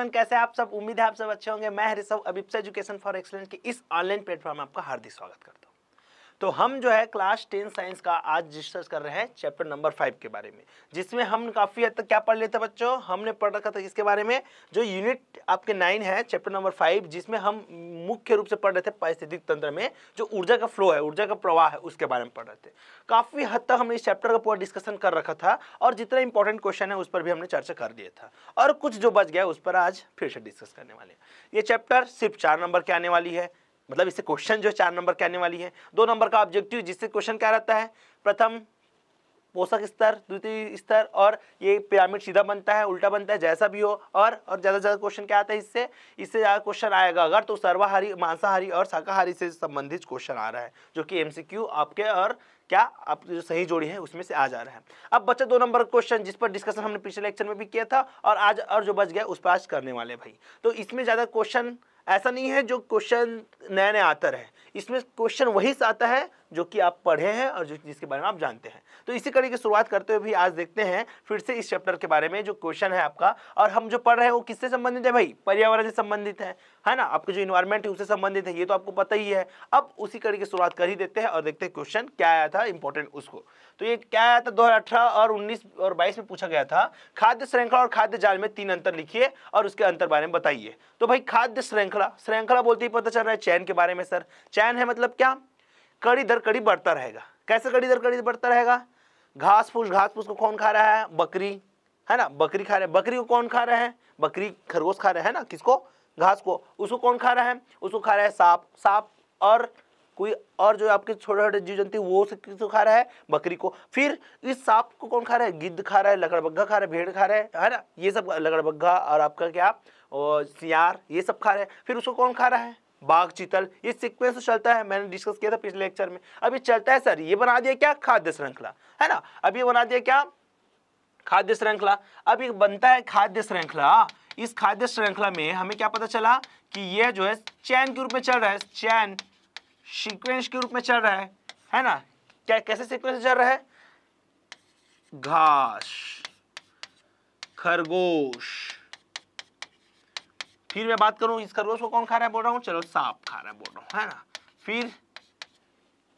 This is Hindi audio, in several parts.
एवरीवन कैसे आप सब उम्मीद है आप सब अच्छे होंगे मैं हरिशव अभिप्स एजुकेशन फॉर एक्सलेंस की इस ऑनलाइन प्लेटफॉर्म में आपका हार्दिक स्वागत करता हूँ तो हम जो है क्लास टेन साइंस का आज डिस्कस कर रहे हैं चैप्टर नंबर फाइव के बारे में जिसमें हम काफ़ी हद तक क्या पढ़ लेते बच्चों हमने पढ़ रखा था इसके बारे में जो यूनिट आपके नाइन है चैप्टर नंबर फाइव जिसमें हम मुख्य रूप से पढ़ रहे थे पारिस्थितिक तंत्र में जो ऊर्जा का फ्लो है ऊर्जा का प्रवाह है उसके बारे में पढ़ रहे थे काफ़ी हद तक हमने इस चैप्टर का पूरा डिस्कशन कर रखा था और जितना इंपॉर्टेंट क्वेश्चन है उस पर भी हमने चर्चा कर दिया था और कुछ जो बच गया उस पर आज फिर से डिस्कस करने वाले हैं ये चैप्टर सिर्फ चार नंबर के आने वाली है मतलब इससे क्वेश्चन जो चार नंबर के आने वाली है दो नंबर का ऑब्जेक्टिव जिससे क्वेश्चन क्या रहता है प्रथम पोषक स्तर द्वितीय स्तर और ये पिरामिड सीधा बनता है उल्टा बनता है जैसा भी हो और और ज़्यादा से ज़्यादा क्वेश्चन क्या आता है इससे इससे ज़्यादा क्वेश्चन आएगा अगर तो सर्वाहारी मांसाहारी और शाकाहारी से संबंधित क्वेश्चन आ रहा है जो कि एमसीक्यू आपके और क्या आप जो सही जोड़ी है उसमें से आ जा रहा है अब बचा दो नंबर क्वेश्चन जिस पर डिस्कशन हमने पिछले लेक्चर में भी किया था और आज और जो बच गया उस पर आज करने वाले भाई तो इसमें ज़्यादा क्वेश्चन ऐसा नहीं है जो क्वेश्चन नया नया आता रहे इसमें क्वेश्चन वही से आता है जो कि आप पढ़े हैं और जो जिसके बारे में आप जानते हैं तो इसी कड़ी की शुरुआत करते हुए भी आज देखते हैं फिर से इस चैप्टर के बारे में जो क्वेश्चन है आपका और हम जो पढ़ रहे हैं वो किससे संबंधित है भाई पर्यावरण से संबंधित है है ना आपके जो इन्वायरमेंट है उससे संबंधित है ये तो आपको पता ही है अब उसी कड़ी की शुरुआत कर ही देते हैं और देखते हैं क्वेश्चन क्या आया था इंपॉर्टेंट उसको तो ये क्या आया था दो और उन्नीस और बाईस में पूछा गया था खाद्य श्रृंखला और खाद्य जाल में तीन अंतर लिखिए और उसके अंतर बारे में बताइए तो भाई खाद्य श्रृंखला श्रृंखला श्रृंखला बोलते ही पता चल रहा है चैन के बारे में सर चैन है मतलब क्या कड़ी दर कड़ी बढ़ता रहेगा कैसे कड़ी दर कड़ी बढ़ता रहेगा घास फूस घास फूस को कौन खा रहा है बकरी है ना बकरी खा रहे हैं बकरी को कौन खा रहे हैं बकरी खरगोश खा रहे हैं ना किसको घास को उसको कौन खा रहा है उसको खा रहा है सांप सांप और कोई और जो आपके छोटे छोटे जीव जंतु वो किसको खा रहा है बकरी को फिर इस सांप को कौन खा रहा है गिद्ध खा रहा है लकड़बग्घा खा रहा है भेड़ खा रहा है है ना ये सब लकड़बग्घा और आपका क्या और सियार ये सब खा रहे हैं फिर उसको कौन खा रहा है बाघ चीतल ये सिक्वेंस तो चलता है मैंने डिस्कस किया था पिछले लेक्चर में अभी चलता है सर ये बना दिया क्या खाद्य श्रृंखला है ना अभी बना दिया क्या खाद्य श्रृंखला अभी बनता है खाद्य श्रृंखला इस खाद्य श्रृंखला में हमें क्या पता चला कि यह जो है चैन के रूप में चल रहा है चैन सीक्वेंस के रूप में चल रहा है है ना क्या कैसे सीक्वेंस चल रहा है घास खरगोश फिर मैं बात करूं इस खरगोश को कौन खा रहा है बोल रहा हूं चलो सांप खा रहा है बोल रहा हूं है ना फिर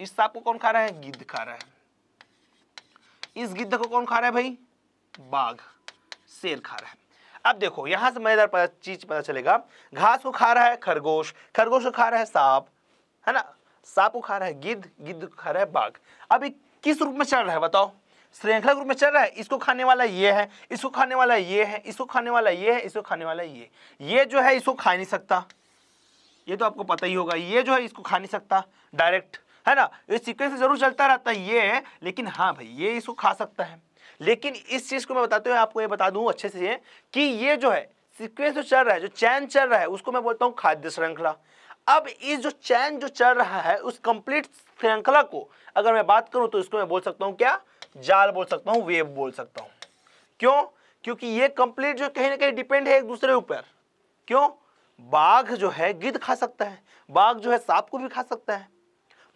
इस सांप को कौन खा रहा है गिद्ध खा रहा है इस गिद्ध को कौन खा रहा है भाई बाघ शेर खा रहा है अब देखो यहां से मजेदार चीज पता चलेगा घास को खा रहा है खरगोश खरगोश को खा रहा है सांप है ना सांप को खा रहा है गिद्ध गिद्ध खा रहा है बाघ अब ये किस रूप में चल रहा है बताओ श्रृंखला रूप में चल रहा है इसको खाने वाला ये है इसको खाने वाला ये है इसको खाने वाला ये है इसको खाने वाला ये ये जो है इसको खा नहीं सकता ये तो आपको पता ही होगा ये जो है इसको खा नहीं सकता डायरेक्ट है ना ये सीक्वेंस जरूर चलता रहता है ये है लेकिन हाँ भाई ये इसको खा सकता है लेकिन इस चीज़ को मैं बताते हुए आपको ये बता दूँ अच्छे से कि ये जो है सिक्वेंस चल रहा है जो चैन चल रहा है उसको मैं बोलता हूँ खाद्य श्रृंखला अब ये जो चैन जो चल रहा है उस कंप्लीट श्रृंखला को अगर मैं बात करूं तो इसको मैं बोल सकता हूं क्या जाल बोल सकता हूं वेव बोल सकता हूं क्यों क्योंकि ये कंप्लीट जो कहीं ना कहीं डिपेंड है एक दूसरे ऊपर क्यों बाघ जो है गिद्ध खा सकता है बाघ जो है सांप को भी खा सकता है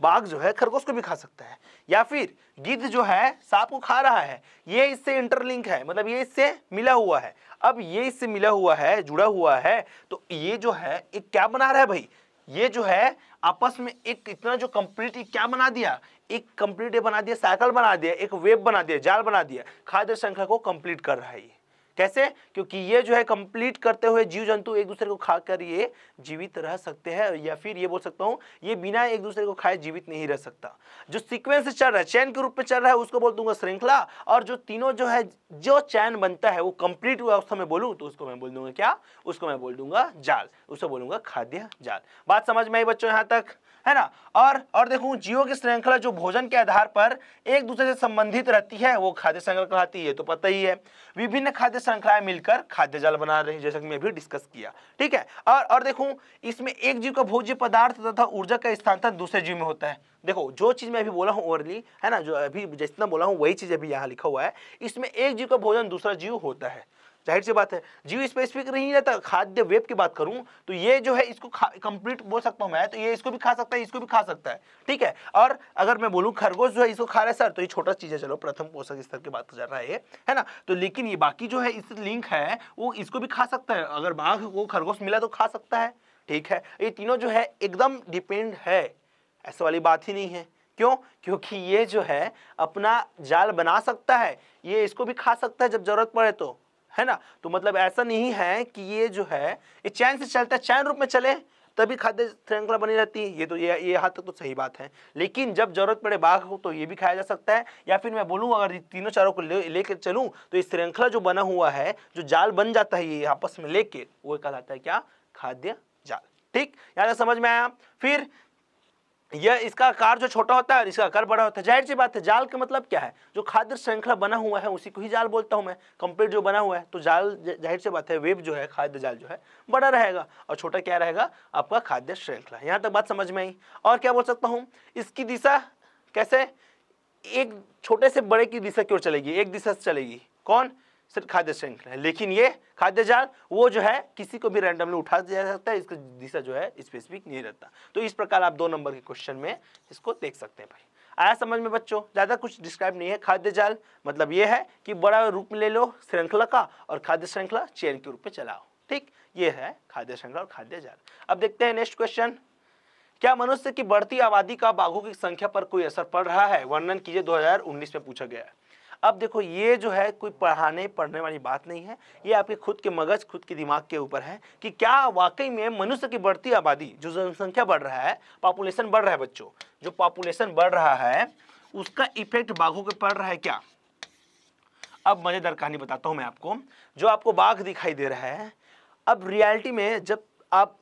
बाघ जो है खरगोश को भी खा सकता है या फिर गिद्ध जो है सांप को खा रहा है ये इससे इंटरलिंक है मतलब ये इससे मिला हुआ है अब ये इससे मिला हुआ है जुड़ा हुआ है तो ये जो है एक क्या बना रहा है भाई ये जो है आपस में एक इतना जो कंप्लीट क्या बना दिया एक कंप्लीट बना दिया साइकिल बना दिया एक वेब बना दिया जाल बना दिया खाद्य संख्या को कंप्लीट कर रहा है ये कैसे क्योंकि ये जो है कंप्लीट करते हुए जीव जंतु एक दूसरे को खाकर ये जीवित रह सकते हैं या फिर ये बोल सकता हूँ ये बिना एक दूसरे को खाए जीवित नहीं रह सकता जो सीक्वेंस चल रहा है चैन के रूप में चल रहा है उसको बोल दूंगा श्रृंखला और जो तीनों जो है जो चैन बनता है वो कंप्लीट अवस्था में बोलूँ तो उसको मैं बोल दूंगा क्या उसको मैं बोल दूंगा जाल उसको बोलूंगा खाद्य जाल बात समझ में आई बच्चों यहाँ तक है ना और और देखो जीवों की श्रृंखला जो भोजन के आधार पर एक दूसरे से संबंधित रहती है वो खाद्य श्रृंखला कहलाती है तो पता ही है विभिन्न खाद्य श्रृंखलाएं मिलकर खाद्य जाल बना रही जैसा कि मैं भी डिस्कस किया ठीक है और और देखो इसमें एक जीव का भोज्य पदार्थ तथा ऊर्जा का स्थान था दूसरे जीव में होता है देखो जो चीज़ मैं अभी बोला हूँ ओवरली है ना जो अभी जितना बोला हूँ वही चीज़ अभी यहाँ लिखा हुआ है इसमें एक जीव का भोजन दूसरा जीव होता है जाहिर सी बात है जीव स्पेसिफिक नहीं रहता खाद्य वेब की बात करूं तो ये जो है इसको कंप्लीट बोल सकता हूं मैं तो ये इसको भी खा सकता है इसको भी खा सकता है ठीक है और अगर मैं बोलूँ खरगोश जो है इसको खा रहा है सर तो ये छोटा चीज़ है चलो प्रथम पोषक स्तर की बात कर रहा है ये है ना तो लेकिन ये बाकी जो है इस लिंक है वो इसको भी खा सकता है अगर बाघ को खरगोश मिला तो खा सकता है ठीक है ये तीनों जो है एकदम डिपेंड है ऐसा वाली बात ही नहीं है क्यों क्योंकि ये जो है अपना जाल बना सकता है ये इसको भी खा सकता है जब जरूरत पड़े तो है ना तो मतलब ऐसा नहीं है कि ये जो है ये चैन से चलता है चैन रूप में चले तभी खाद्य श्रृंखला बनी रहती है ये तो ये ये हाथ तक तो सही बात है लेकिन जब जरूरत पड़े बाघ हो तो ये भी खाया जा सकता है या फिर मैं बोलूँ अगर तीनों चारों को ले लेकर चलूँ तो ये श्रृंखला जो बना हुआ है जो जाल बन जाता है ये आपस में लेके वो कहलाता है क्या खाद्य जाल ठीक यहाँ समझ में आया फिर यह इसका आकार जो छोटा होता है और इसका आकार बड़ा होता है जाहिर सी बात है जाल का मतलब क्या है जो खाद्य श्रृंखला बना हुआ है उसी को ही जाल बोलता हूँ मैं कंप्लीट जो बना हुआ है तो जाल जाहिर सी बात है वेब जो है खाद्य जाल जो है बड़ा रहेगा और छोटा क्या रहेगा आपका खाद्य श्रृंखला यहाँ तक बात समझ में आई और क्या बोल सकता हूँ इसकी दिशा कैसे एक छोटे से बड़े की दिशा की ओर चलेगी एक दिशा से चलेगी कौन सिर्फ खाद्य श्रृंखला है लेकिन ये खाद्य जाल वो जो है किसी को भी रैंडमली उठा दिया जा सकता है इसका दिशा जो है स्पेसिफिक नहीं रहता तो इस प्रकार आप दो नंबर के क्वेश्चन में इसको देख सकते हैं भाई आया समझ में बच्चों ज़्यादा कुछ डिस्क्राइब नहीं है खाद्य जाल मतलब ये है कि बड़ा रूप में ले लो श्रृंखला का और खाद्य श्रृंखला चेन के रूप में चलाओ ठीक ये है खाद्य श्रृंखला और खाद्य जाल अब देखते हैं नेक्स्ट क्वेश्चन क्या मनुष्य की बढ़ती आबादी का बाघों की संख्या पर कोई असर पड़ रहा है वर्णन कीजिए 2019 में पूछा गया है अब देखो ये जो है कोई पढ़ाने पढ़ने वाली बात नहीं है ये आपके खुद के मगज खुद के दिमाग के ऊपर है कि क्या वाकई में मनुष्य की बढ़ती आबादी जो जनसंख्या बढ़ रहा है पॉपुलेशन बढ़ रहा है बच्चों जो पॉपुलेशन बढ़ रहा है उसका इफेक्ट बाघों के पड़ रहा है क्या अब मज़ेदार कहानी बताता हूँ मैं आपको जो आपको बाघ दिखाई दे रहा है अब रियलिटी में जब आप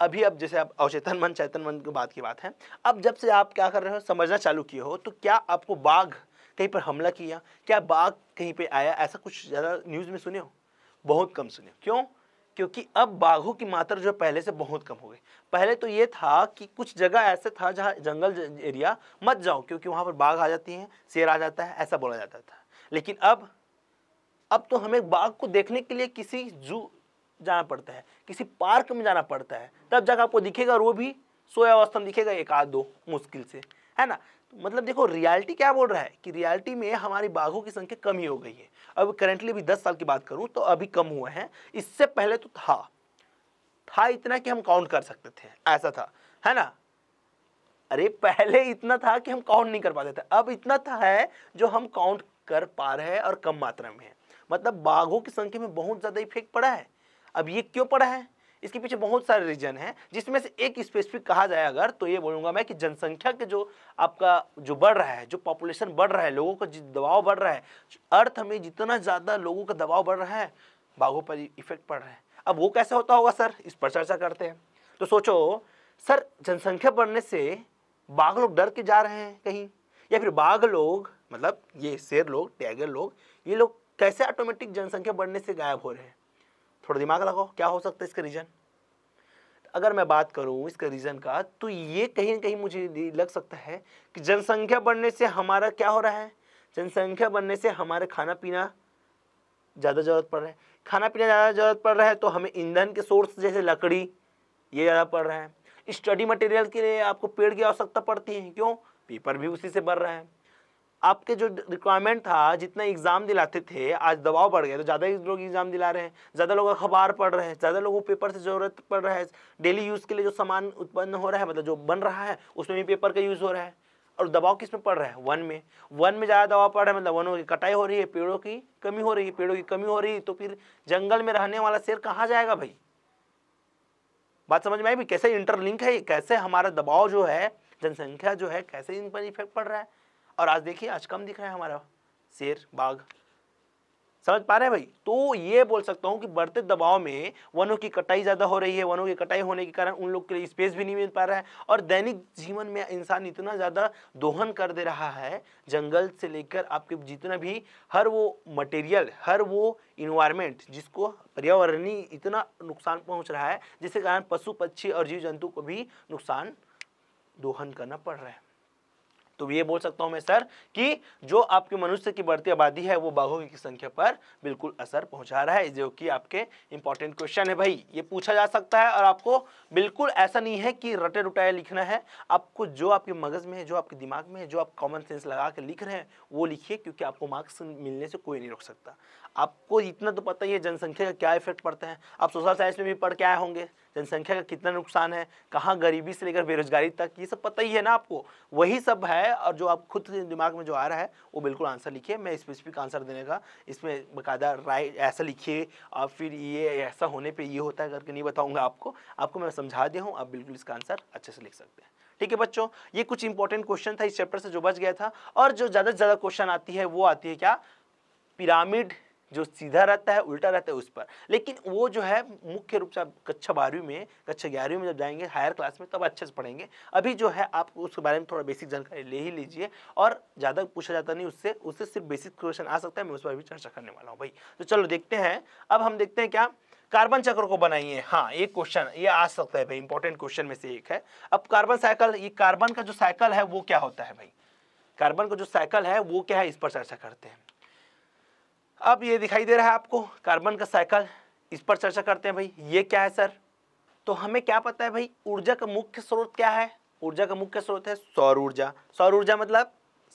अभी अब जैसे आप अवचेतन मन चैतन मन की बात की बात है अब जब से आप क्या कर रहे हो समझना चालू किए हो तो क्या आपको बाघ कहीं पर हमला किया क्या बाघ कहीं पर आया ऐसा कुछ ज़्यादा न्यूज़ में सुने हो बहुत कम सुने हो क्यों क्योंकि अब बाघों की मात्रा जो पहले से बहुत कम हो गई पहले तो ये था कि कुछ जगह ऐसे था जहाँ जंगल एरिया मत जाओ क्योंकि वहाँ पर बाघ आ जाती हैं शेर आ जाता है ऐसा बोला जाता था लेकिन अब अब तो हमें बाघ को देखने के लिए किसी जू जाना पड़ता है किसी पार्क में जाना पड़ता है तब जगह आपको दिखेगा और वो भी सोया अवस्था में दिखेगा एक आध दो मुश्किल से है ना मतलब देखो रियलिटी क्या बोल रहा है कि रियलिटी में हमारी बाघों की संख्या कम ही हो गई है अब करेंटली भी दस साल की बात करूं तो अभी कम हुए हैं इससे पहले तो था था इतना कि हम काउंट कर सकते थे ऐसा था है ना अरे पहले इतना था कि हम काउंट नहीं कर पाते थे अब इतना था है जो हम काउंट कर पा रहे हैं और कम मात्रा में है मतलब बाघों की संख्या में बहुत ज़्यादा इफेक्ट पड़ा है अब ये क्यों पड़ा है इसके पीछे बहुत सारे रीजन हैं जिसमें से एक स्पेसिफिक कहा जाए अगर तो ये बोलूंगा मैं कि जनसंख्या के जो आपका जो बढ़ रहा है जो पॉपुलेशन बढ़ रहा है लोगों का दबाव बढ़ रहा है अर्थ में जितना ज़्यादा लोगों का दबाव बढ़ रहा है बाघों पर इफेक्ट पड़ रहा है अब वो कैसे होता होगा सर इस पर चर्चा करते हैं तो सोचो सर जनसंख्या बढ़ने से बाघ लोग डर के जा रहे हैं कहीं या फिर बाघ लोग मतलब ये शेर लोग टाइगर लोग ये लोग कैसे ऑटोमेटिक जनसंख्या बढ़ने से गायब हो रहे हैं थोड़ा दिमाग लगाओ क्या हो सकता है इसका रीज़न अगर मैं बात करूं इसका रीज़न का तो ये कहीं ना कहीं मुझे लग सकता है कि जनसंख्या बढ़ने से हमारा क्या हो रहा है जनसंख्या बढ़ने से हमारे खाना पीना ज़्यादा ज़रूरत पड़ रहा है खाना पीना ज़्यादा ज़रूरत पड़ रहा है तो हमें ईंधन के सोर्स जैसे लकड़ी ये ज़्यादा पड़ रहा है स्टडी मटेरियल के लिए आपको पेड़ की आवश्यकता पड़ती है क्यों पेपर भी उसी से बढ़ रहा है आपके जो रिक्वायरमेंट था जितना एग्ज़ाम दिलाते थे आज दबाव बढ़ गया तो ज़्यादा लोग एग्ज़ाम दिला रहे हैं ज़्यादा लोग अखबार पढ़ रहे हैं ज़्यादा लोगों को पेपर से ज़रूरत पड़ रहा है डेली यूज़ के लिए जो सामान उत्पन्न हो रहा है मतलब जो बन रहा है उसमें भी पेपर का यूज़ हो रहा है और दबाव किस में पड़ रहा है वन में वन में ज़्यादा दबाव पड़ रहा है मतलब वनों की कटाई हो रही है पेड़ों की कमी हो रही है पेड़ों की कमी हो रही है तो फिर जंगल में रहने वाला शेर कहाँ जाएगा भाई बात समझ में आई भी कैसे इंटरलिंक है कैसे हमारा दबाव जो है जनसंख्या जो है कैसे इन पर इफेक्ट पड़ रहा है और आज देखिए आज कम दिख रहा है हमारा शेर बाघ समझ पा रहे हैं भाई तो ये बोल सकता हूँ कि बढ़ते दबाव में वनों की कटाई ज़्यादा हो रही है वनों की कटाई होने के कारण उन लोग के लिए स्पेस भी नहीं मिल पा रहा है और दैनिक जीवन में इंसान इतना ज़्यादा दोहन कर दे रहा है जंगल से लेकर आपके जितना भी हर वो मटेरियल हर वो इन्वायरमेंट जिसको पर्यावरणीय इतना नुकसान पहुँच रहा है जिसके कारण पशु पक्षी और जीव जंतु को भी नुकसान दोहन करना पड़ रहा है तो ये बोल सकता हूँ मैं सर कि जो आपके मनुष्य की बढ़ती आबादी है वो बाघों की संख्या पर बिल्कुल असर पहुंचा रहा है जो कि आपके इंपॉर्टेंट क्वेश्चन है भाई ये पूछा जा सकता है और आपको बिल्कुल ऐसा नहीं है कि रटे रुटाया लिखना है आपको जो आपके मगज में है जो आपके दिमाग में है जो आप कॉमन सेंस लगा के लिख रहे हैं वो लिखिए क्योंकि आपको मार्क्स मिलने से कोई नहीं रोक सकता आपको इतना तो पता ही है जनसंख्या का क्या इफेक्ट पड़ता है आप सोशल साइंस में भी पढ़ के आए होंगे जनसंख्या का कितना नुकसान है कहाँ गरीबी से लेकर बेरोजगारी तक ये सब पता ही है ना आपको वही सब है और जो आप खुद दिमाग में जो आ रहा है वो बिल्कुल आंसर लिखिए मैं स्पेसिफिक आंसर देने का इसमें बाकायदा राय ऐसा लिखिए और फिर ये ऐसा होने पर ये होता है करके नहीं बताऊँगा आपको आपको मैं समझा दिया हूँ आप बिल्कुल इसका आंसर अच्छे से लिख सकते हैं ठीक है बच्चों ये कुछ इंपॉर्टेंट क्वेश्चन था इस चैप्टर से जो बच गया था और जो ज़्यादा से ज़्यादा क्वेश्चन आती है वो आती है क्या पिरामिड जो सीधा रहता है उल्टा रहता है उस पर लेकिन वो जो है मुख्य रूप से आप कक्षा बारहवीं में कक्षा ग्यारहवीं में जब जाएंगे हायर क्लास में तब अच्छे से पढ़ेंगे अभी जो है आप उसके बारे में थोड़ा बेसिक जानकारी ले ही लीजिए और ज़्यादा पूछा जाता नहीं उससे उससे सिर्फ बेसिक क्वेश्चन आ सकता है मैं उस पर भी चर्चा करने वाला हूँ भाई तो चलो देखते हैं अब हम देखते हैं क्या कार्बन चक्र को बनाइए हाँ ये क्वेश्चन ये आ सकता है भाई इंपॉर्टेंट क्वेश्चन में से एक है अब कार्बन साइकिल ये कार्बन का जो साइकिल है वो क्या होता है भाई कार्बन का जो साइकिल है वो क्या है इस पर चर्चा करते हैं अब ये दिखाई दे रहा है आपको कार्बन का साइकिल इस पर चर्चा करते हैं भाई ये क्या है सर तो हमें क्या पता है भाई ऊर्जा का मुख्य स्रोत क्या है ऊर्जा का मुख्य स्रोत है सौर ऊर्जा सौर ऊर्जा मतलब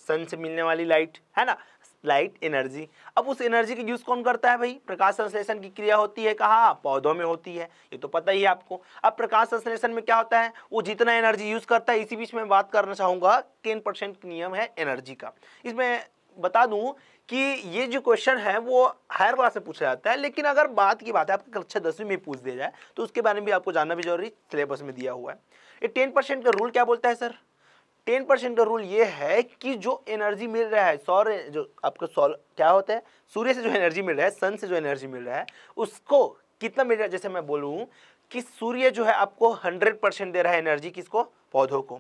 सन से मिलने वाली लाइट है ना लाइट एनर्जी अब उस एनर्जी का यूज़ कौन करता है भाई प्रकाश संश्लेषण की क्रिया होती है कहाँ पौधों में होती है ये तो पता ही है आपको अब प्रकाश संश्लेषण में क्या होता है वो जितना एनर्जी यूज़ करता है इसी बीच में बात करना चाहूंगा टेन परसेंट नियम है एनर्जी का इसमें बता दूं कि ये जो क्वेश्चन है वो हायर क्लास में पूछा जाता है लेकिन अगर बात की बात है आपकी कक्षा दसवीं में पूछ दिया जाए तो उसके बारे में भी आपको जानना भी जरूरी सिलेबस में दिया हुआ है ये टेन परसेंट का रूल क्या बोलता है सर टेन परसेंट का रूल ये है कि जो एनर्जी मिल रहा है सौर जो आपको सौर क्या होता है सूर्य से जो एनर्जी मिल रहा है सन से जो एनर्जी मिल रहा है उसको कितना मिल रहा है जैसे मैं बोलूँ कि सूर्य जो है आपको हंड्रेड परसेंट दे रहा है एनर्जी किसको पौधों को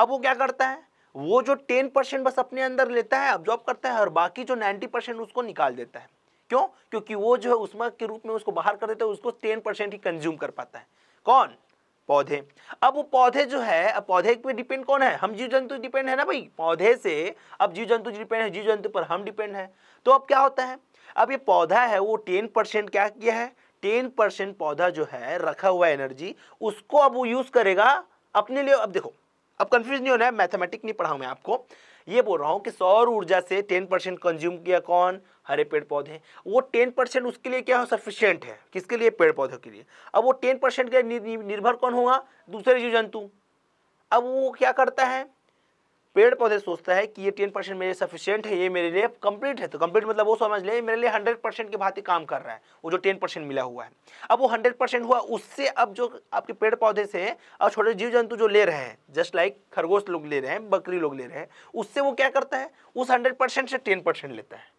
अब वो क्या करता है वो जो टेन परसेंट बस अपने अंदर लेता है ऑब्जॉर्व करता है और बाकी जो नाइन्टी परसेंट उसको निकाल देता है क्यों क्योंकि वो जो है उष्मा के रूप में उसको बाहर कर देता है उसको टेन परसेंट ही कंज्यूम कर पाता है कौन पौधे अब वो पौधे जो है अब पौधे पे डिपेंड कौन है हम जीव जंतु डिपेंड है ना भाई पौधे से अब जीव जंतु डिपेंड है जीव जंतु पर हम डिपेंड है तो अब क्या होता है अब ये पौधा है वो टेन परसेंट क्या किया है टेन परसेंट पौधा जो है रखा हुआ एनर्जी उसको अब वो यूज करेगा अपने लिए अब देखो अब कंफ्यूज नहीं होना है मैथमेटिक नहीं पढ़ाऊ मैं आपको ये बोल रहा हूँ कि सौर ऊर्जा से टेन परसेंट कंज्यूम किया कौन हरे पेड़ पौधे वो टेन परसेंट उसके लिए क्या हो सफिशियंट है किसके लिए पेड़ पौधों के लिए अब वो टेन परसेंट के निर्भर कौन होगा दूसरे जीव जंतु अब वो क्या करता है पेड़ पौधे सोचता है कि ये टेन परसेंट मेरे सफिशियंट है ये मेरे लिए कंप्लीट है तो कंप्लीट मतलब वो समझ ले मेरे लिए हंड्रेड परसेंट की भांति काम कर रहा है वो जो टेन परसेंट मिला हुआ है अब वो हंड्रेड परसेंट हुआ उससे अब जो आपके पेड़ पौधे से और छोटे जीव जंतु जो ले रहे हैं जस्ट लाइक खरगोश लोग ले रहे हैं बकरी लोग ले रहे हैं उससे वो क्या करता है उस हंड्रेड से टेन लेता है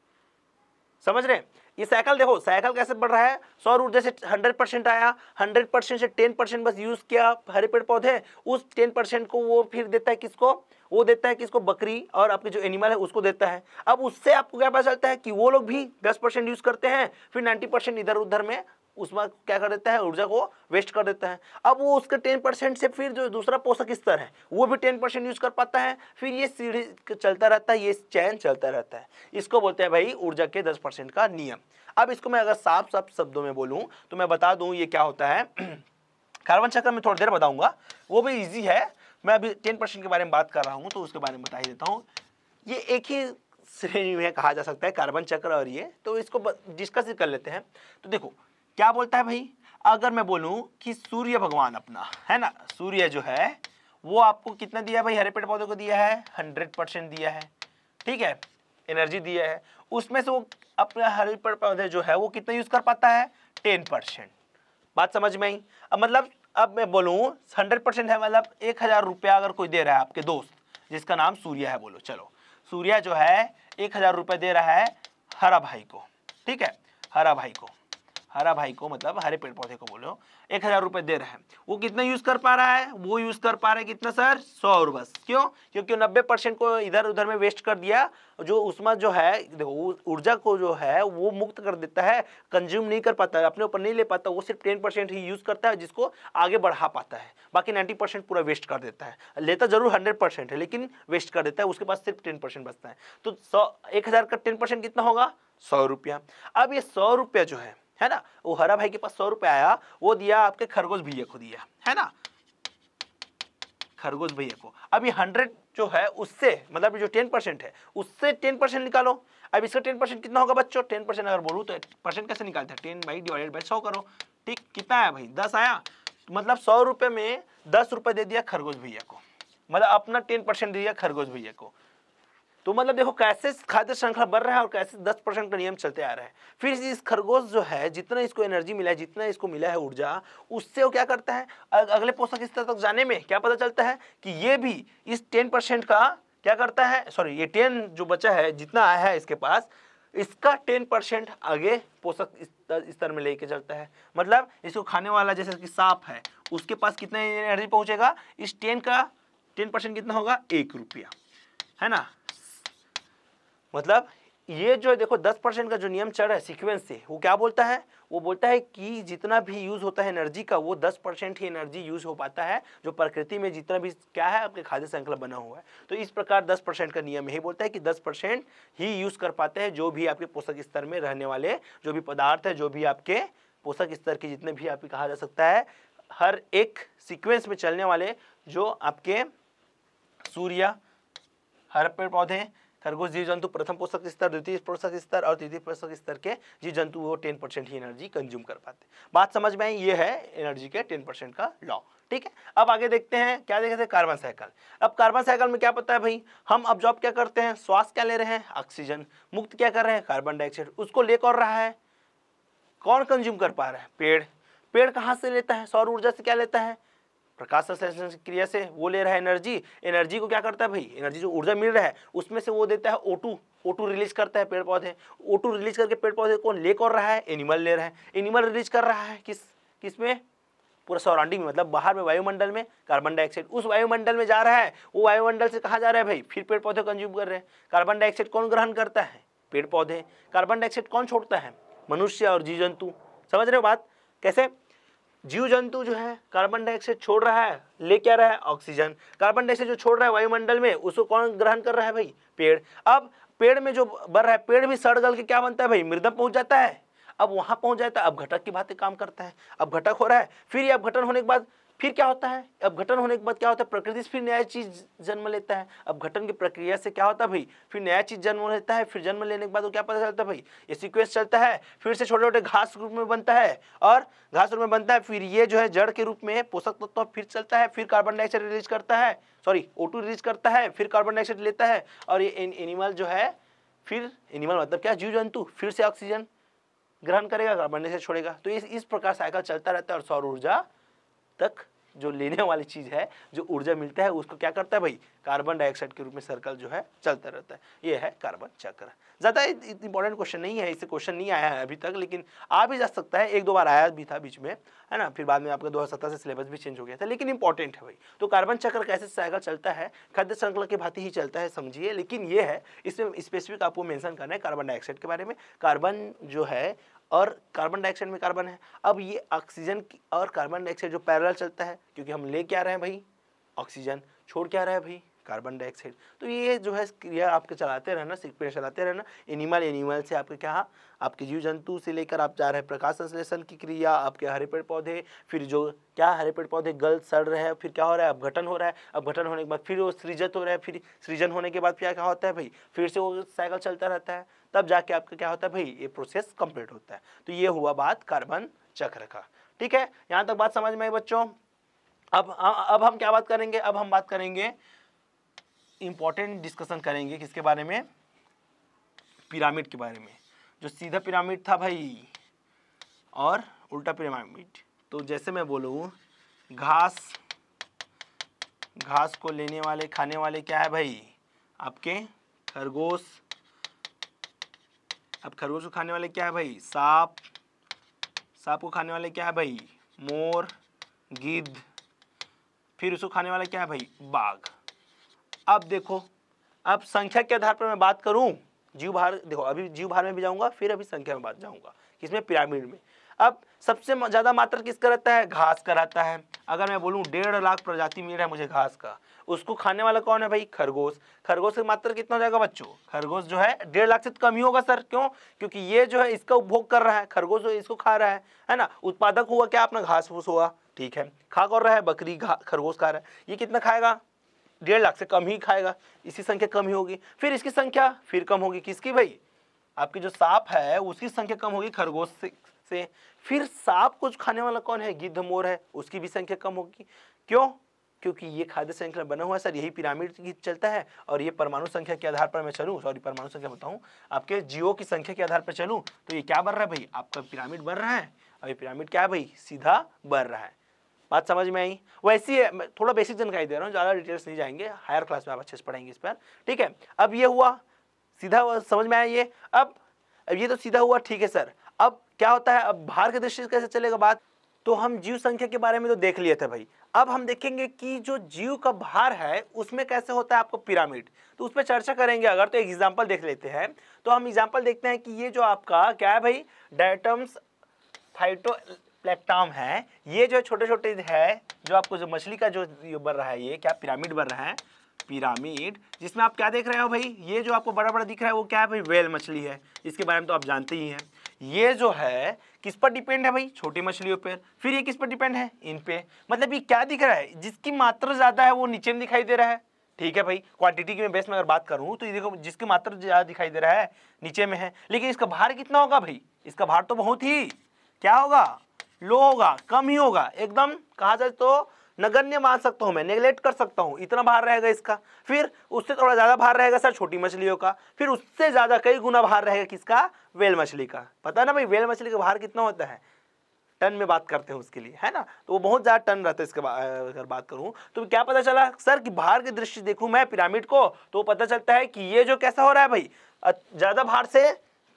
समझ रहे हैं ये साइकिल देखो साइकिल कैसे बढ़ रहा है सौर ऊर्जा से 100 परसेंट आया 100 परसेंट से 10 परसेंट बस यूज़ किया हरे पेड़ पौधे उस 10 परसेंट को वो फिर देता है किसको वो देता है किसको बकरी और आपके जो एनिमल है उसको देता है अब उससे आपको क्या पता चलता है कि वो लोग भी दस परसेंट यूज़ करते हैं फिर नाइन्टी परसेंट इधर उधर में उसमें क्या कर देता है ऊर्जा को वेस्ट कर देता है अब वो उसके टेन परसेंट से फिर जो दूसरा पोषक स्तर है वो भी टेन परसेंट यूज कर पाता है फिर ये सीढ़ी चलता रहता है ये चैन चलता रहता है इसको बोलते हैं भाई ऊर्जा के दस परसेंट का नियम अब इसको मैं अगर साफ साफ शब्दों में बोलूँ तो मैं बता दूँ ये क्या होता है कार्बन चक्र में थोड़ी देर बताऊँगा वो भी ईजी है मैं अभी टेन परसेंट के बारे में बात कर रहा हूँ तो उसके बारे में बता ही देता हूँ ये एक ही श्रेणी में कहा जा सकता है कार्बन चक्र और ये तो इसको डिस्कस कर लेते हैं तो देखो क्या बोलता है भाई अगर मैं बोलूँ कि सूर्य भगवान अपना है ना सूर्य जो है वो आपको कितना दिया भाई हरे पेड़ पौधों को दिया है हंड्रेड परसेंट दिया है ठीक है एनर्जी दिया है उसमें से वो अपना हरे पेड़ पौधे जो है वो कितना यूज़ कर पाता है टेन परसेंट बात समझ में आई अब मतलब अब मैं बोलूँ हंड्रेड परसेंट है मतलब एक हज़ार रुपया अगर कोई दे रहा है आपके दोस्त जिसका नाम सूर्या है बोलो चलो सूर्या जो है एक हज़ार रुपये दे रहा है हरा भाई को ठीक है हरा भाई को हरा भाई को मतलब हरे पेड़ पौधे को बोलो एक हजार रुपये दे रहे हैं वो कितना यूज कर पा रहा है वो यूज कर पा रहे हैं कितना सर सौ और बस क्यों क्योंकि नब्बे परसेंट को इधर उधर में वेस्ट कर दिया जो उसमें जो है ऊर्जा को जो है वो मुक्त कर देता है कंज्यूम नहीं कर पाता है अपने ऊपर नहीं ले पाता वो सिर्फ टेन परसेंट ही यूज करता है जिसको आगे बढ़ा पाता है बाकी नाइन्टी परसेंट पूरा वेस्ट कर देता है लेता जरूर हंड्रेड परसेंट है लेकिन वेस्ट कर देता है उसके पास सिर्फ टेन परसेंट बचता है तो सौ एक हजार का टेन परसेंट कितना होगा सौ रुपया अब ये सौ रुपया जो है है ना वो हरा भाई के पास सौ रुपया आया वो दिया आपके खरगोश भैया को दिया है ना खरगोश भैया को अब ये हंड्रेड जो है उससे मतलब जो टेन परसेंट है उससे टेन परसेंट निकालो अब इसका टेन परसेंट कितना होगा बच्चों टेन परसेंट अगर बोलूँ तो परसेंट कैसे निकालते हैं टेन बाई डिवाइडेड बाई सौ करो ठीक कितना आया भाई दस आया मतलब सौ रुपये में दस रुपये दे दिया खरगोश भैया को मतलब अपना टेन परसेंट दे दिया खरगोश भैया को तो मतलब देखो कैसे खाद्य श्रृंखला बढ़ रहा है और कैसे दस परसेंट का नियम चलते आ रहा है फिर इस खरगोश जो है जितना इसको एनर्जी मिला है जितना इसको मिला है ऊर्जा उससे वो क्या करता है अगले पोषक स्तर तक जाने में क्या पता चलता है कि ये भी इस टेन परसेंट का क्या करता है सॉरी ये टेन जो बचा है जितना आया है इसके पास इसका टेन परसेंट आगे पोषक स्तर में लेके चलता है मतलब इसको खाने वाला जैसे कि सांप है उसके पास कितना एनर्जी पहुंचेगा इस टेन का टेन परसेंट कितना होगा एक रुपया है ना मतलब ये जो देखो दस परसेंट का जो नियम चल रहा है सीक्वेंस से वो क्या बोलता है वो बोलता है कि जितना भी यूज़ होता है एनर्जी का वो दस परसेंट ही एनर्जी यूज़ हो पाता है जो प्रकृति में जितना भी क्या है आपके खाद्य श्रृंखला बना हुआ है तो इस प्रकार दस परसेंट का नियम यही बोलता है कि दस परसेंट ही यूज़ कर पाते हैं जो भी आपके पोषक स्तर में रहने वाले जो भी पदार्थ है जो भी आपके पोषक स्तर के जितने भी आपके कहा जा सकता है हर एक सिक्वेंस में चलने वाले जो आपके सूर्य हर पेड़ पौधे खरगोश जीव जंतु प्रथम पोषक स्तर द्वितीय पोषक स्तर और तृतीय पोषक स्तर के जीव जंतु वो टेन परसेंट ही एनर्जी कंज्यूम कर पाते बात समझ में आई ये है एनर्जी के टेन परसेंट का लॉ ठीक है अब आगे देखते हैं क्या देखे थे कार्बन साइकिल अब कार्बन साइकिल में क्या पता है भाई हम अब जॉब क्या करते हैं श्वास क्या ले रहे हैं ऑक्सीजन मुक्त क्या कर रहे हैं कार्बन डाइऑक्साइड उसको ले कर रहा है कौन कंज्यूम कर पा रहा है पेड़ पेड़ कहाँ से लेता है सौर ऊर्जा से क्या लेता है प्रकाश संश्लेषण क्रिया से वो ले रहा है एनर्जी एनर्जी को क्या करता है भाई एनर्जी जो ऊर्जा मिल रहा है उसमें से वो देता है ओटू ओटू रिलीज करता है पेड़ पौधे ओटू रिलीज करके पेड़ पौधे कौन ले कर रहा है एनिमल ले रहा है एनिमल रिलीज कर रहा है किस किस में पूरा सराउंडिंग में मतलब बाहर में वायुमंडल में कार्बन डाइऑक्साइड उस वायुमंडल में जा रहा है वो वायुमंडल से कहाँ जा रहा है भाई फिर पेड़ पौधे कंज्यूम कर रहे हैं कार्बन डाइऑक्साइड कौन ग्रहण करता है पेड़ पौधे कार्बन डाइऑक्साइड कौन छोड़ता है मनुष्य और जीव जंतु समझ रहे हो बात कैसे जीव जंतु जो है कार्बन डाइऑक्साइड छोड़ रहा है ले क्या रहा है ऑक्सीजन कार्बन डाइऑक्साइड जो छोड़ रहा है वायुमंडल में उसको कौन ग्रहण कर रहा है भाई पेड़ अब पेड़ में जो बढ़ रहा है पेड़ भी सड़ गल के क्या बनता है भाई मृदा पहुंच जाता है अब वहां पहुंच जाता है अब घटक की बातें काम करता है अब घटक हो रहा है फिर ये घटन होने के बाद फिर क्या होता है अपघटन होने के बाद क्या होता है प्रकृति से फिर नया चीज जन्म लेता है अपघटन की प्रक्रिया से क्या होता है भाई फिर नया चीज जन्म लेता है फिर जन्म लेने के बाद वो क्या पता चलता है भाई ये सीक्वेंस चलता है फिर से छोटे छोटे घास रूप में बनता है और घास रूप में बनता है फिर ये जो है जड़ के रूप में पोषक तत्व तो फिर चलता है फिर कार्बन डाइऑक्साइड रिलीज करता है सॉरी ओ रिलीज करता है फिर कार्बन डाइऑक्साइड लेता है और ये एनिमल जो है फिर एनिमल मतलब क्या जीव जंतु फिर से ऑक्सीजन ग्रहण करेगा कार्बन डाइऑक्साइड छोड़ेगा तो इस इस प्रकार साइकिल चलता रहता है और सौर ऊर्जा तक जो लेने वाली चीज़ है जो ऊर्जा मिलता है उसको क्या करता है भाई कार्बन डाइऑक्साइड के रूप में सर्कल जो है चलता रहता है ये है कार्बन चक्र ज़्यादा इंपॉर्टेंट क्वेश्चन नहीं है इससे क्वेश्चन नहीं आया है अभी तक लेकिन आ भी जा सकता है एक दो बार आया भी था बीच में है ना फिर बाद में आपका दो से सिलेबस भी चेंज हो गया था लेकिन इंपॉर्टेंट है भाई तो कार्बन चक्र कैसे साइकिल चलता है खाद्य श्रृंखला की भांति ही चलता है समझिए लेकिन ये है इसमें स्पेसिफिक आपको मैंशन करना है कार्बन डाइऑक्साइड के बारे में कार्बन जो है और कार्बन डाइऑक्साइड में कार्बन है अब ये ऑक्सीजन और कार्बन डाइऑक्साइड जो पैरल चलता है क्योंकि हम ले क्या रहे हैं भाई ऑक्सीजन छोड़ क्या रहा है भाई कार्बन डाइऑक्साइड तो ये जो है क्रिया आपके चलाते रहना सिक्वेंस चलाते रहना एनिमल एनिमल से आपके क्या आपके जीव जंतु से लेकर आप जा रहे हैं प्रकाश संश्लेषण की क्रिया आपके हरे पेड़ पौधे फिर जो क्या हरे पेड़ पौधे गल सड़ रहे हैं फिर क्या हो रहा है अपघटन हो रहा है अपघटन होने के बाद फिर वो सृजित हो रहा है फिर सृजन होने के बाद क्या क्या होता है भाई फिर से वो साइकिल चलता रहता है तब जाके आपका क्या होता है भाई ये प्रोसेस कंप्लीट होता है तो ये हुआ बात कार्बन चक्र का ठीक है यहां तक बात समझ में आई बच्चों अब अब हम क्या बात करेंगे अब हम बात करेंगे इंपॉर्टेंट डिस्कशन करेंगे किसके बारे में पिरामिड के बारे में जो सीधा पिरामिड था भाई और उल्टा पिरामिड तो जैसे मैं बोलूँ घास घास को लेने वाले खाने वाले क्या है भाई आपके खरगोश अब खरगोश को खाने वाले क्या है भाई सांप सांप को खाने वाले क्या है भाई मोर गिद्ध फिर उसको खाने वाला क्या है भाई बाघ अब देखो अब संख्या के आधार पर मैं बात करूं जीव भार देखो अभी जीव भार में भी जाऊंगा फिर अभी संख्या में बात जाऊंगा किसमें पिरामिड में अब सबसे ज़्यादा मात्रा किसका रहता है घास का रहता है अगर मैं बोलूँ डेढ़ लाख प्रजाति मिल रहा है मुझे घास का उसको खाने वाला कौन है भाई खरगोश खरगोश की मात्रा कितना हो जाएगा बच्चों खरगोश जो है डेढ़ लाख से तो कम ही होगा सर क्यों क्योंकि ये जो है इसका उपभोग कर रहा है खरगोश जो इसको खा रहा है है ना उत्पादक हुआ क्या अपना घास फूस हुआ ठीक है खा कर रहा है बकरी खरगोश खा रहा है ये कितना खाएगा डेढ़ लाख से कम ही खाएगा इसकी संख्या कम ही होगी फिर इसकी संख्या फिर कम होगी किसकी भाई आपकी जो सांप है उसकी संख्या कम होगी खरगोश से, से फिर सांप कुछ खाने वाला कौन है गिद्ध मोर है उसकी भी संख्या कम होगी क्यों क्योंकि ये खाद्य श्रृंखला बना हुआ है सर यही पिरामिड चलता है और ये परमाणु संख्या के आधार पर मैं चलूँ सॉरी परमाणु संख्या बताऊँ आपके जियो की संख्या के आधार पर चलूँ तो ये क्या बन रहा है भाई आपका पिरामिड बन रहा है और ये पिरामिड क्या है भाई सीधा बढ़ रहा है बात समझ में आई वैसी है थोड़ा बेसिक जानकारी दे रहा हूँ ज़्यादा डिटेल्स नहीं जाएंगे हायर क्लास में आप अच्छे से पढ़ेंगे इस पर ठीक है अब ये हुआ सीधा समझ में आया ये अब अब ये तो सीधा हुआ ठीक है सर अब क्या होता है अब भार के दृष्टि से कैसे चलेगा बात तो हम जीव संख्या के बारे में तो देख लिए थे भाई अब हम देखेंगे कि जो जीव का भार है उसमें कैसे होता है आपको पिरामिड तो उस पर चर्चा करेंगे अगर तो एक एग्जाम्पल देख लेते हैं तो हम एग्जाम्पल देखते हैं कि ये जो आपका क्या है भाई डायटम्स फाइटोप्लेक्टाम है ये जो छोटे छोटे है जो आपको जो मछली का जो बन रहा है ये क्या पिरामिड बन रहा है पिरामिड जिसमें आप क्या देख रहे हो भाई ये जो आपको बड़ा बड़ा दिख रहा है वो क्या है भाई वेल मछली है इसके बारे में तो आप जानते ही हैं ये जो है किस पर डिपेंड है भाई छोटी मछलियों पर फिर ये किस पर डिपेंड है इन पे मतलब ये क्या दिख रहा है जिसकी मात्रा ज़्यादा है वो नीचे में दिखाई दे रहा है ठीक है भाई क्वांटिटी की बेस में अगर बात करूँ तो ये देखो जिसकी मात्रा ज़्यादा दिखाई दे रहा है नीचे में है लेकिन इसका भार कितना होगा भाई इसका भार तो बहुत ही क्या होगा लो होगा कम ही होगा एकदम कहा जाए तो नगण्य मान सकता हूँ मैं नेग्लेक्ट कर सकता हूँ इतना भार रहेगा इसका फिर उससे थोड़ा ज़्यादा भार रहेगा सर छोटी मछलियों का फिर उससे ज़्यादा कई गुना भार रहेगा किसका वेल मछली का पता है ना भाई वेल मछली का भार कितना होता है टन में बात करते हैं उसके लिए है ना तो वो बहुत ज़्यादा टन रहता है इसके अगर बात करूँ तो क्या पता चला सर कि भार की दृष्टि देखूँ मैं पिरामिड को तो पता चलता है कि ये जो कैसा हो रहा है भाई ज़्यादा भार से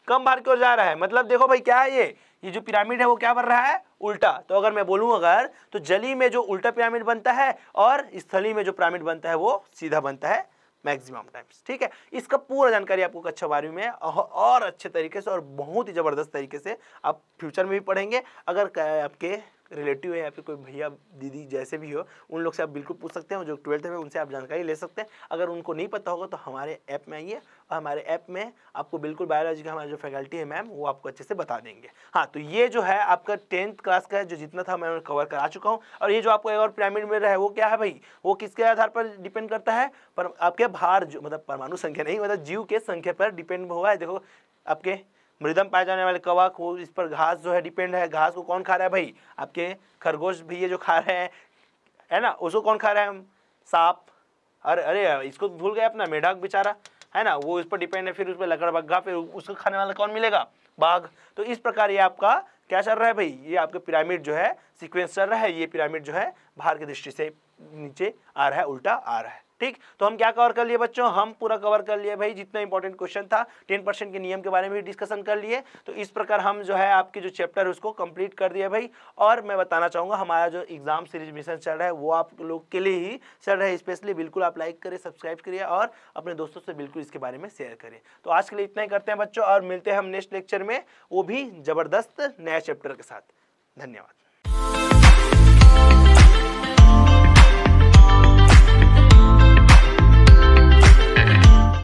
कम भार की ओर जा रहा है मतलब देखो भाई क्या है ये ये जो पिरामिड है वो क्या बन रहा है उल्टा तो अगर मैं बोलूँ अगर तो जली में जो उल्टा पिरामिड बनता है और स्थली में जो पिरामिड बनता है वो सीधा बनता है मैक्सिमम टाइम्स ठीक है इसका पूरा जानकारी आपको कक्षा बारहवीं में और अच्छे तरीके से और बहुत ही ज़बरदस्त तरीके से आप फ्यूचर में भी पढ़ेंगे अगर आपके रिलेटिव है या फिर कोई भैया दीदी जैसे भी हो उन लोग से आप बिल्कुल पूछ सकते हैं जो ट्वेल्थ में उनसे आप जानकारी ले सकते हैं अगर उनको नहीं पता होगा तो हमारे ऐप में आइए और हमारे ऐप में आपको बिल्कुल बायोलॉजी का हमारा जो फैकल्टी है मैम वो आपको अच्छे से बता देंगे हाँ तो ये जो है आपका टेंथ क्लास का है जो जितना था मैं कवर करा चुका हूँ और ये जो आपको एक और पिरामिड मिल रहा है वो क्या है भाई वो किसके आधार पर डिपेंड करता है पर आपके भार जो मतलब परमाणु संख्या नहीं मतलब जीव के संख्या पर डिपेंड हुआ है देखो आपके मृदम पाए जाने वाले कवक वो इस पर घास जो है डिपेंड है घास को कौन खा रहा है भाई आपके खरगोश भी ये जो खा रहे हैं है ना उसको कौन खा रहा है हम सांप अरे अरे इसको भूल गए अपना मेढक बेचारा है ना वो इस पर डिपेंड है फिर उस पर लकड़बग्घा फिर उसको खाने वाला कौन मिलेगा बाघ तो इस प्रकार ये आपका क्या चल रहा है भाई ये आपके पिरामिड जो है सिक्वेंस चल रहा है ये पिरामिड जो है बाहर की दृष्टि से नीचे आ रहा है उल्टा आ रहा है ठीक तो हम क्या कवर कर लिए बच्चों हम पूरा कवर कर लिए भाई जितना इंपॉर्टेंट क्वेश्चन था टेन परसेंट के नियम के बारे में भी डिस्कशन कर लिए तो इस प्रकार हम जो है आपके जो चैप्टर उसको कंप्लीट कर दिया भाई और मैं बताना चाहूँगा हमारा जो एग्जाम सीरीज मिशन चल रहा है वो आप लोग के लिए ही चल रहा है स्पेशली बिल्कुल आप लाइक करें सब्सक्राइब करिए और अपने दोस्तों से बिल्कुल इसके बारे में शेयर करें तो आज के लिए इतना ही करते हैं बच्चों और मिलते हैं हम नेक्स्ट लेक्चर में वो भी ज़बरदस्त नया चैप्टर के साथ धन्यवाद